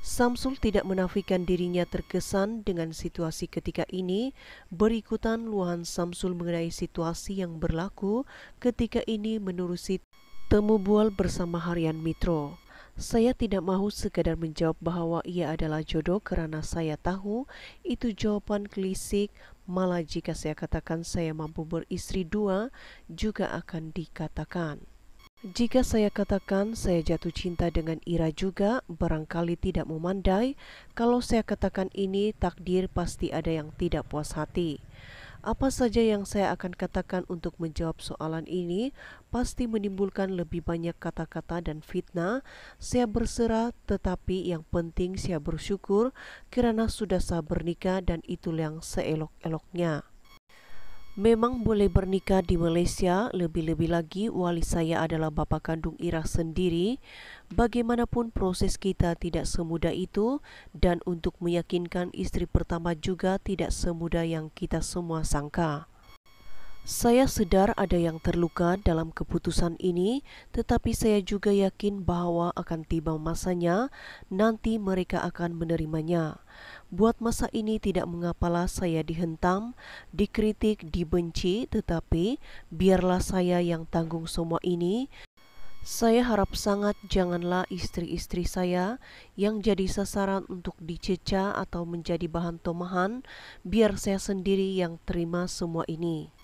Samsul tidak menafikan dirinya terkesan dengan situasi ketika ini, berikutan luahan Samsul mengenai situasi yang berlaku ketika ini menurusi temu bual bersama Harian Mitro. Saya tidak mahu sekadar menjawab bahwa ia adalah jodoh karena saya tahu itu jawaban klisik. malah jika saya katakan saya mampu beristri dua juga akan dikatakan. Jika saya katakan saya jatuh cinta dengan Ira juga, barangkali tidak memandai kalau saya katakan ini takdir pasti ada yang tidak puas hati. Apa saja yang saya akan katakan untuk menjawab soalan ini pasti menimbulkan lebih banyak kata-kata dan fitnah. Saya berserah, tetapi yang penting saya bersyukur karena sudah sah bernikah dan itulah yang seelok-eloknya. Memang boleh bernikah di Malaysia, lebih-lebih lagi wali saya adalah bapa kandung Ira sendiri. Bagaimanapun proses kita tidak semudah itu dan untuk meyakinkan istri pertama juga tidak semudah yang kita semua sangka. Saya sedar ada yang terluka dalam keputusan ini, tetapi saya juga yakin bahwa akan tiba masanya nanti mereka akan menerimanya. Buat masa ini tidak mengapalah saya dihentam, dikritik, dibenci, tetapi biarlah saya yang tanggung semua ini. Saya harap sangat janganlah istri-istri saya yang jadi sasaran untuk dicecah atau menjadi bahan tomahan, biar saya sendiri yang terima semua ini.